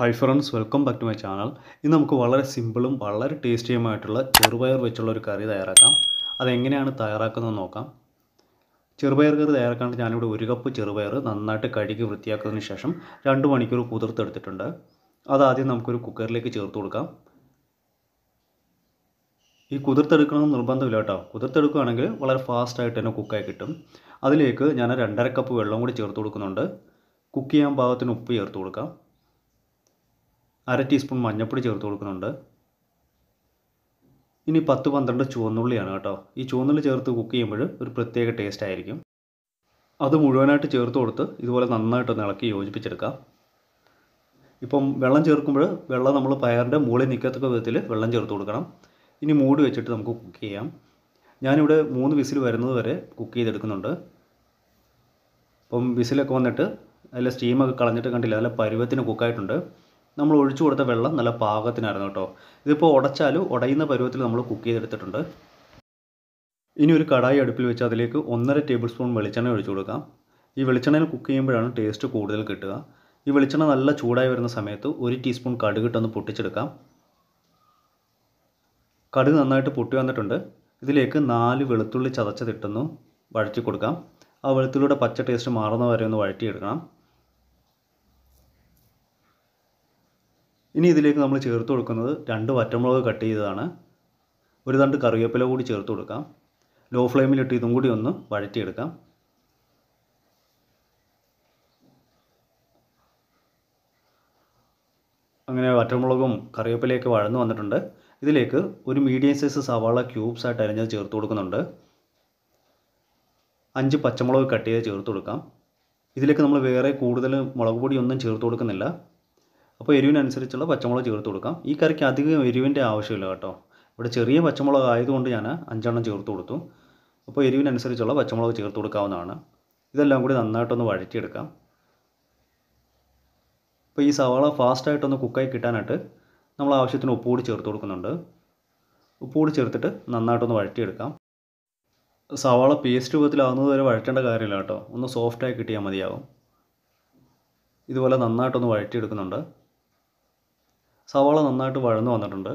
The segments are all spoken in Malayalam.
hi friends welcome back to my channel ഇന്ന് നമുക്ക് വളരെ സിമ്പിളും വളരെ ടേസ്റ്റിയുമായിട്ടുള്ള ചെറുപയർ വെച്ചുള്ള ഒരു കറി തയ്യാറാക്കാം അതെങ്ങനെയാണ് തയ്യാറാക്കുന്നത് നോക്കാം ചെറുപയർ കറി തയ്യാറാക്കാൻ ഞാനിവിടെ ഒരു കപ്പ് ചെറുപയർ നന്നായിട്ട് കഴുകി വൃത്തിയാക്കിയതിന് ശേഷം രണ്ട് മണിക്കൂർ കുതിർത്തെടുത്തിട്ടുണ്ട് അതാദ്യം നമുക്കൊരു കുക്കറിലേക്ക് ചേർത്ത് കൊടുക്കാം ഈ കുതിർത്തെടുക്കണമെന്ന് നിർബന്ധമില്ല കേട്ടോ കുതിർത്തെടുക്കുകയാണെങ്കിൽ വളരെ ഫാസ്റ്റായിട്ട് തന്നെ കുക്കായി കിട്ടും അതിലേക്ക് ഞാൻ രണ്ടര കപ്പ് വെള്ളം കൂടി ചേർത്ത് കൊടുക്കുന്നുണ്ട് കുക്ക് ചെയ്യാൻ പാകത്തിന് ഉപ്പ് ചേർത്ത് കൊടുക്കാം അര ടീസ്പൂൺ മഞ്ഞൾപ്പൊടി ചേർത്ത് കൊടുക്കുന്നുണ്ട് ഇനി പത്ത് പന്ത്രണ്ട് ചുവന്നുള്ളിയാണ് കേട്ടോ ഈ ചുവന്നുള്ളി ചേർത്ത് കുക്ക് ചെയ്യുമ്പോൾ ഒരു പ്രത്യേക ടേസ്റ്റ് ആയിരിക്കും അത് മുഴുവനായിട്ട് ചേർത്ത് കൊടുത്ത് ഇതുപോലെ നന്നായിട്ടൊന്ന് ഇളക്കി യോജിപ്പിച്ചെടുക്കാം ഇപ്പം വെള്ളം ചേർക്കുമ്പോൾ വെള്ളം നമ്മൾ പയറിൻ്റെ മുകളിൽ നിൽക്കത്തക്ക വിധത്തിൽ വെള്ളം ചേർത്ത് കൊടുക്കണം ഇനി മൂടി വെച്ചിട്ട് നമുക്ക് കുക്ക് ചെയ്യാം ഞാനിവിടെ മൂന്ന് വിസിൽ വരുന്നത് വരെ കുക്ക് ചെയ്തെടുക്കുന്നുണ്ട് ഇപ്പം വിസിലൊക്കെ വന്നിട്ട് അതിൽ സ്റ്റീമൊക്കെ കളഞ്ഞിട്ട് കണ്ടില്ല നല്ല പരുവത്തിന് കുക്കായിട്ടുണ്ട് നമ്മൾ ഒഴിച്ചു കൊടുത്ത വെള്ളം നല്ല പാകത്തിനായിരുന്നു കേട്ടോ ഇതിപ്പോൾ ഉടച്ചാലും ഉടയുന്ന പരുവത്തിൽ നമ്മൾ കുക്ക് ചെയ്തെടുത്തിട്ടുണ്ട് ഇനി ഒരു കടായി അടുപ്പിൽ വെച്ച് അതിലേക്ക് ഒന്നര ടേബിൾ സ്പൂൺ വെളിച്ചെണ്ണ ഒഴിച്ചു കൊടുക്കാം ഈ വെളിച്ചെണ്ണയിൽ കുക്ക് ചെയ്യുമ്പോഴാണ് ടേസ്റ്റ് കൂടുതൽ കിട്ടുക ഈ വെളിച്ചെണ്ണ നല്ല ചൂടായി വരുന്ന സമയത്ത് ഒരു ടീസ്പൂൺ കടുക് ഇട്ടൊന്ന് പൊട്ടിച്ചെടുക്കാം കടുക് നന്നായിട്ട് പൊട്ടി വന്നിട്ടുണ്ട് ഇതിലേക്ക് നാല് വെളുത്തുള്ളി ചതച്ചതിട്ടൊന്ന് വഴറ്റി കൊടുക്കാം ആ വെളുത്തുള്ളിയുടെ പച്ച ടേസ്റ്റ് മാറുന്ന വരെ ഒന്ന് വഴറ്റിയെടുക്കണം ഇനി ഇതിലേക്ക് നമ്മൾ ചേർത്ത് കൊടുക്കുന്നത് രണ്ട് വറ്റമുളക് കട്ട് ചെയ്തതാണ് ഒരു തണ്ട് കറിവേപ്പില കൂടി ചേർത്ത് കൊടുക്കാം ലോ ഫ്ലെയിമിലിട്ട് ഇതും കൂടി ഒന്ന് വഴറ്റിയെടുക്കാം അങ്ങനെ വറ്റമുളകും കറിവേപ്പിലയൊക്കെ വഴന്നു വന്നിട്ടുണ്ട് ഇതിലേക്ക് ഒരു മീഡിയം സൈസ് സവാള ക്യൂബ്സ് ആയിട്ട് അരിഞ്ഞത് ചേർത്ത് കൊടുക്കുന്നുണ്ട് അഞ്ച് പച്ചമുളക് കട്ട് ചെയ്ത് ചേർത്ത് കൊടുക്കാം ഇതിലേക്ക് നമ്മൾ വേറെ കൂടുതൽ മുളക് പൊടിയൊന്നും ചേർത്ത് കൊടുക്കുന്നില്ല അപ്പോൾ എരിവിനനുസരിച്ചുള്ള പച്ചമുളക് ചേർത്ത് കൊടുക്കാം ഈ കറിക്ക് അധികം എരിവിൻ്റെ ആവശ്യമില്ല കേട്ടോ ഇവിടെ ചെറിയ പച്ചമുളക് ആയതുകൊണ്ട് ഞാൻ അഞ്ചെണ്ണം ചേർത്ത് കൊടുത്തു അപ്പോൾ എരിവിനനുസരിച്ചുള്ള പച്ചമുളക് ചേർത്ത് കൊടുക്കാവുന്നതാണ് ഇതെല്ലാം കൂടി നന്നായിട്ടൊന്ന് വഴറ്റിയെടുക്കാം അപ്പോൾ ഈ സവാള ഫാസ്റ്റായിട്ടൊന്ന് കുക്കായി കിട്ടാനായിട്ട് നമ്മൾ ആവശ്യത്തിന് ഉപ്പ് കൂടി ചേർത്ത് കൊടുക്കുന്നുണ്ട് ഉപ്പ് കൂടി ചേർത്തിട്ട് നന്നായിട്ടൊന്ന് വഴറ്റിയെടുക്കാം സവാള പേസ്റ്റ് രൂപത്തിലാവുന്നത് വരെ വഴറ്റേണ്ട കാര്യമില്ല കേട്ടോ ഒന്ന് സോഫ്റ്റായി കിട്ടിയാൽ മതിയാവും ഇതുപോലെ നന്നായിട്ടൊന്ന് വഴറ്റിയെടുക്കുന്നുണ്ട് സവാള നന്നായിട്ട് വഴന്നു വന്നിട്ടുണ്ട്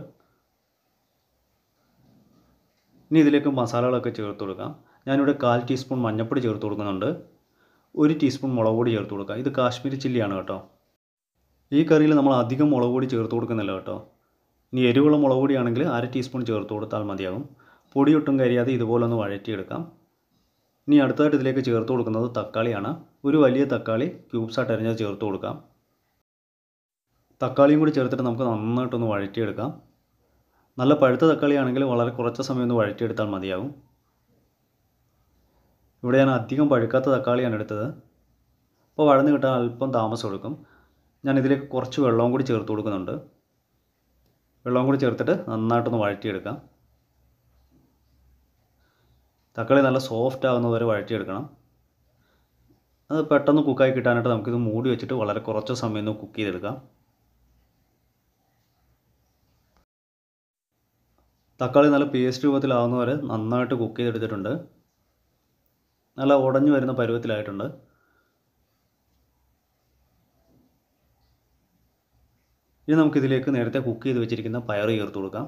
ഇനി ഇതിലേക്ക് മസാലകളൊക്കെ ചേർത്ത് കൊടുക്കാം ഞാനിവിടെ കാൽ ടീസ്പൂൺ മഞ്ഞൾപ്പൊടി ചേർത്ത് കൊടുക്കുന്നുണ്ട് ഒരു ടീസ്പൂൺ മുളക് പൊടി ചേർത്ത് കൊടുക്കാം ഇത് കാശ്മീരി ചില്ലിയാണ് കേട്ടോ ഈ കറിയിൽ നമ്മൾ അധികം മുളക് പൊടി ചേർത്ത് കൊടുക്കുന്നില്ല കേട്ടോ ഇനി എരിവുള്ള മുളക് പൊടിയാണെങ്കിൽ അര ടീസ്പൂൺ ചേർത്ത് കൊടുത്താൽ മതിയാകും പൊടിയൊട്ടും കരിയാതെ ഇതുപോലെ ഒന്ന് വഴറ്റിയെടുക്കാം ഇനി അടുത്തതായിട്ട് ഇതിലേക്ക് ചേർത്ത് കൊടുക്കുന്നത് തക്കാളിയാണ് ഒരു വലിയ തക്കാളി ക്യൂബ്സായിട്ട് അരിഞ്ഞത് ചേർത്ത് കൊടുക്കാം തക്കാളിയും കൂടി ചേർത്തിട്ട് നമുക്ക് നന്നായിട്ടൊന്ന് വഴറ്റിയെടുക്കാം നല്ല പഴുത്ത തക്കാളിയാണെങ്കിൽ വളരെ കുറച്ച് സമയം ഒന്ന് വഴറ്റിയെടുത്താൽ മതിയാകും ഇവിടെ ഞാൻ അധികം പഴുക്കാത്ത തക്കാളിയാണ് എടുത്തത് അപ്പോൾ വഴന്ന് കിട്ടാൻ അല്പം താമസം എടുക്കും ഞാൻ ഇതിലേക്ക് കുറച്ച് വെള്ളവും കൂടി ചേർത്ത് കൊടുക്കുന്നുണ്ട് വെള്ളവും കൂടി ചേർത്തിട്ട് നന്നായിട്ടൊന്ന് വഴറ്റിയെടുക്കാം തക്കാളി നല്ല സോഫ്റ്റ് ആകുന്നത് വരെ വഴറ്റിയെടുക്കണം അത് പെട്ടെന്ന് കുക്കായി കിട്ടാനായിട്ട് നമുക്കിത് മൂടി വെച്ചിട്ട് വളരെ കുറച്ച് സമയം ഒന്ന് കുക്ക് ചെയ്തെടുക്കാം തക്കാളി നല്ല പേസ്റ്റ് രൂപത്തിലാവുന്ന വരെ നന്നായിട്ട് കുക്ക് ചെയ്തെടുത്തിട്ടുണ്ട് നല്ല ഉടഞ്ഞു വരുന്ന പരുവത്തിലായിട്ടുണ്ട് ഇനി നമുക്കിതിലേക്ക് നേരത്തെ കുക്ക് ചെയ്ത് വെച്ചിരിക്കുന്ന പയർ ചേർത്ത് കൊടുക്കാം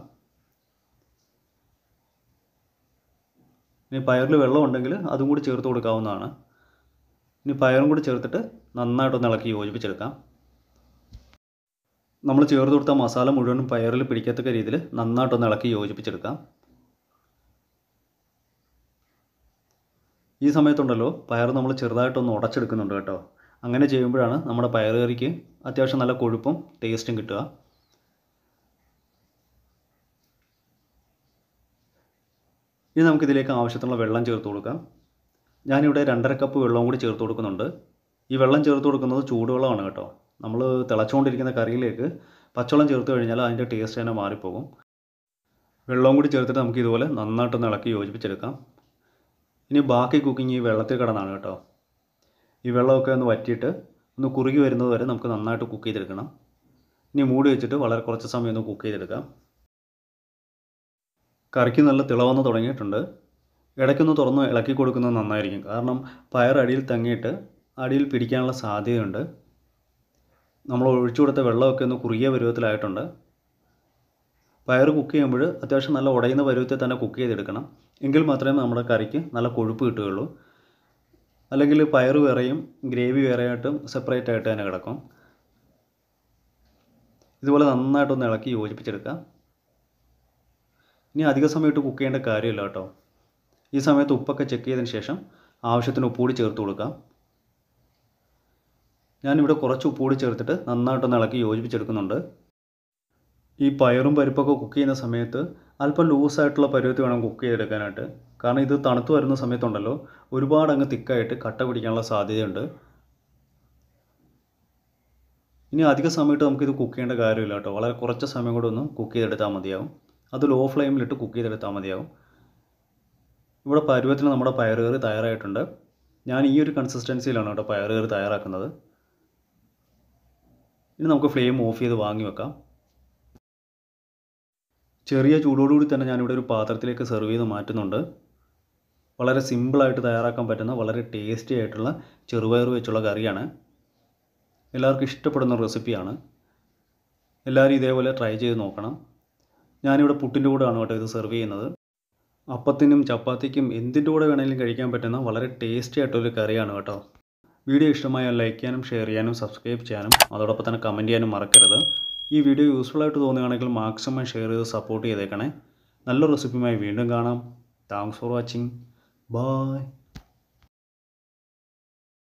ഇനി പയറിൽ വെള്ളം ഉണ്ടെങ്കിൽ അതും കൂടി ചേർത്ത് കൊടുക്കാവുന്നതാണ് ഇനി പയറും കൂടി ചേർത്തിട്ട് നന്നായിട്ടൊന്ന് ഇളക്കി യോജിപ്പിച്ചെടുക്കാം നമ്മൾ ചേർത്ത് കൊടുത്ത മസാല മുഴുവൻ പയറിൽ പിടിക്കത്തക്ക രീതിയിൽ നന്നായിട്ടൊന്ന് ഇളക്കി യോജിപ്പിച്ചെടുക്കാം ഈ സമയത്തുണ്ടല്ലോ പയർ നമ്മൾ ചെറുതായിട്ടൊന്ന് ഉടച്ചെടുക്കുന്നുണ്ട് കേട്ടോ അങ്ങനെ ചെയ്യുമ്പോഴാണ് നമ്മുടെ പയർ കറിക്ക് അത്യാവശ്യം നല്ല കൊഴുപ്പും ടേസ്റ്റും കിട്ടുക ഇനി നമുക്കിതിലേക്ക് ആവശ്യത്തിനുള്ള വെള്ളം ചേർത്ത് കൊടുക്കാം ഞാനിവിടെ രണ്ടര കപ്പ് വെള്ളവും കൂടി ചേർത്ത് കൊടുക്കുന്നുണ്ട് ഈ വെള്ളം ചേർത്ത് കൊടുക്കുന്നത് ചൂടുവെള്ളമാണ് കേട്ടോ നമ്മൾ തിളച്ചുകൊണ്ടിരിക്കുന്ന കറിയിലേക്ക് പച്ചവെള്ളം ചേർത്ത് കഴിഞ്ഞാൽ അതിൻ്റെ ടേസ്റ്റ് തന്നെ മാറിപ്പോകും വെള്ളവും കൂടി ചേർത്തിട്ട് നമുക്ക് ഇതുപോലെ നന്നായിട്ടൊന്ന് ഇളക്കി യോജിപ്പിച്ചെടുക്കാം ഇനി ബാക്കി കുക്കിംഗ് ഈ വെള്ളത്തിൽ കിടന്നാണ് കേട്ടോ ഈ വെള്ളമൊക്കെ ഒന്ന് വറ്റിയിട്ട് ഒന്ന് കുറുകി വരുന്നത് വരെ നമുക്ക് നന്നായിട്ട് കുക്ക് ചെയ്തെടുക്കണം ഇനി മൂടി വെച്ചിട്ട് വളരെ കുറച്ച് സമയം ഒന്ന് കുക്ക് ചെയ്തെടുക്കാം കറിക്ക് നല്ല തിളവന്ന് തുടങ്ങിയിട്ടുണ്ട് ഇടയ്ക്കൊന്ന് തുറന്ന് ഇളക്കി കൊടുക്കുന്നത് നന്നായിരിക്കും കാരണം പയർ അടിയിൽ തങ്ങിയിട്ട് അടിയിൽ പിടിക്കാനുള്ള സാധ്യതയുണ്ട് നമ്മൾ ഒഴിച്ചു കൊടുത്ത വെള്ളമൊക്കെ ഒന്ന് കുറുകിയ പരുവത്തിലായിട്ടുണ്ട് പയർ കുക്ക് ചെയ്യുമ്പോൾ അത്യാവശ്യം നല്ല ഉടയുന്ന പരുവത്തിൽ തന്നെ കുക്ക് ചെയ്തെടുക്കണം എങ്കിൽ മാത്രമേ നമ്മുടെ കറിക്ക് നല്ല കൊഴുപ്പ് കിട്ടുകയുള്ളൂ അല്ലെങ്കിൽ പയർ വേറെയും ഗ്രേവി വേറെയായിട്ടും സെപ്പറേറ്റ് ആയിട്ട് തന്നെ കിടക്കും ഇതുപോലെ നന്നായിട്ടൊന്ന് ഇളക്കി യോജിപ്പിച്ചെടുക്കാം ഇനി അധിക സമയത്ത് കുക്ക് ചെയ്യേണ്ട കാര്യമില്ല കേട്ടോ ഈ സമയത്ത് ഉപ്പൊക്കെ ചെക്ക് ചെയ്തതിന് ശേഷം ആവശ്യത്തിന് ഉപ്പ് കൂടി ചേർത്ത് കൊടുക്കാം ഞാനിവിടെ കുറച്ച് കൂടി ചേർത്തിട്ട് നന്നായിട്ടൊന്ന് ഇളക്കി യോജിപ്പിച്ചെടുക്കുന്നുണ്ട് ഈ പയറും പരിപ്പൊക്കെ കുക്ക് ചെയ്യുന്ന സമയത്ത് അല്പം ലൂസായിട്ടുള്ള പരുവത്തിൽ വേണം കുക്ക് ചെയ്തെടുക്കാനായിട്ട് കാരണം ഇത് തണുത്ത് വരുന്ന സമയത്തുണ്ടല്ലോ ഒരുപാട് അങ്ങ് തിക്കായിട്ട് കട്ട പിടിക്കാനുള്ള സാധ്യതയുണ്ട് ഇനി അധിക സമയത്ത് നമുക്കിത് കുക്ക് ചെയ്യേണ്ട കാര്യമില്ല കേട്ടോ വളരെ കുറച്ച് സമയം കൂടെ ഒന്ന് കുക്ക് ചെയ്തെടുത്താൽ മതിയാവും അത് ലോ ഫ്ലെയിമിലിട്ട് കുക്ക് ചെയ്തെടുത്താൽ മതിയാവും ഇവിടെ പരുവത്തിന് നമ്മുടെ പയറുകറി തയ്യാറായിട്ടുണ്ട് ഞാൻ ഈ ഒരു കൺസിസ്റ്റൻസിയിലാണ് കേട്ടോ പയറുകറി തയ്യാറാക്കുന്നത് ഇനി നമുക്ക് ഫ്ലെയിം ഓഫ് ചെയ്ത് വാങ്ങി വെക്കാം ചെറിയ ചൂടോടുകൂടി തന്നെ ഞാനിവിടെ ഒരു പാത്രത്തിലേക്ക് സെർവ് ചെയ്ത് മാറ്റുന്നുണ്ട് വളരെ സിമ്പിളായിട്ട് തയ്യാറാക്കാൻ പറ്റുന്ന വളരെ ടേസ്റ്റി ആയിട്ടുള്ള ചെറുപയർ വെച്ചുള്ള കറിയാണ് എല്ലാവർക്കും ഇഷ്ടപ്പെടുന്ന റെസിപ്പിയാണ് എല്ലാവരും ഇതേപോലെ ട്രൈ ചെയ്ത് നോക്കണം ഞാനിവിടെ പുട്ടിൻ്റെ കൂടെയാണ് കേട്ടോ ഇത് സെർവ് ചെയ്യുന്നത് അപ്പത്തിനും ചപ്പാത്തിക്കും എന്തിൻ്റെ കൂടെ വേണമെങ്കിലും കഴിക്കാൻ പറ്റുന്ന വളരെ ടേസ്റ്റി ആയിട്ടുള്ളൊരു കറിയാണ് കേട്ടോ വീഡിയോ ഇഷ്ടമായാൽ ലൈക്ക് ചെയ്യാനും ഷെയർ ചെയ്യാനും സബ്സ്ക്രൈബ് ചെയ്യാനും അതോടൊപ്പം തന്നെ കമൻറ്റ് ചെയ്യാനും മറക്കരുത് ഈ വീഡിയോ യൂസ്ഫുൾ ആയിട്ട് തോന്നുകയാണെങ്കിൽ മാക്സിമം ഷെയർ ചെയ്ത് സപ്പോർട്ട് ചെയ്തേക്കണേ നല്ല റെസിപ്പിയുമായി വീണ്ടും കാണാം താങ്ക്സ് ഫോർ വാച്ചിങ് ബായ്